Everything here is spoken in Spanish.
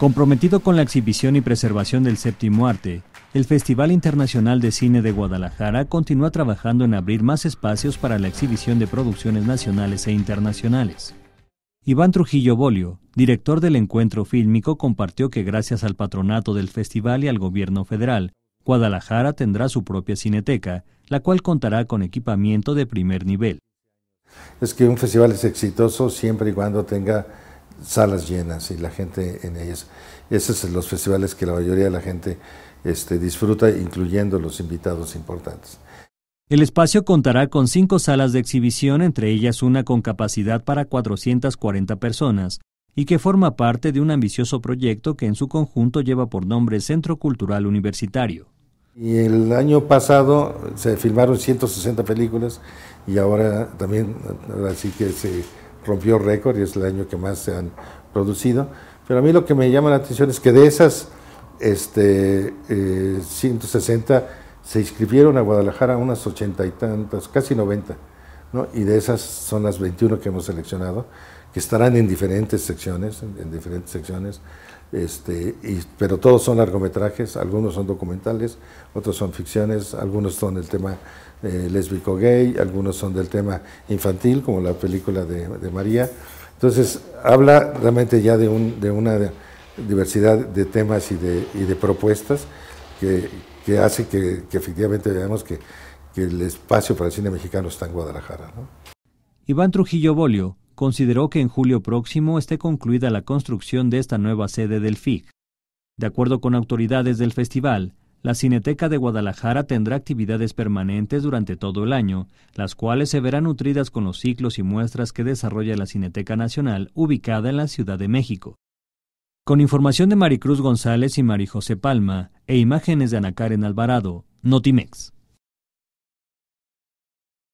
Comprometido con la exhibición y preservación del séptimo arte, el Festival Internacional de Cine de Guadalajara continúa trabajando en abrir más espacios para la exhibición de producciones nacionales e internacionales. Iván Trujillo Bolio, director del encuentro fílmico, compartió que gracias al patronato del festival y al gobierno federal, Guadalajara tendrá su propia cineteca, la cual contará con equipamiento de primer nivel. Es que un festival es exitoso siempre y cuando tenga salas llenas y la gente en ellas. Esos son los festivales que la mayoría de la gente este, disfruta, incluyendo los invitados importantes. El espacio contará con cinco salas de exhibición, entre ellas una con capacidad para 440 personas, y que forma parte de un ambicioso proyecto que en su conjunto lleva por nombre Centro Cultural Universitario. Y el año pasado se filmaron 160 películas y ahora también, así que se rompió récord y es el año que más se han producido. Pero a mí lo que me llama la atención es que de esas este, 160 eh, se inscribieron a Guadalajara unas ochenta y tantas, casi 90 y de esas son las 21 que hemos seleccionado, que estarán en diferentes secciones, en, diferentes secciones, este, y, pero todos son largometrajes, algunos son documentales, otros son ficciones, algunos son del tema eh, lésbico gay, algunos son del tema infantil, como la película de, de María. Entonces, habla realmente ya de, un, de una diversidad de temas y de, y de propuestas que, hace que, efectivamente veamos que, el espacio para el cine mexicano está en Guadalajara. Iván Trujillo Bolio consideró que en julio próximo esté concluida la construcción de esta nueva sede del FIC. De acuerdo con autoridades del festival, la Cineteca de Guadalajara tendrá actividades permanentes durante todo el año, las cuales se verán nutridas con los ciclos y muestras que desarrolla la Cineteca Nacional ubicada en la Ciudad de México. Con información de Maricruz González y José Palma e imágenes de Ana Karen Alvarado, Notimex.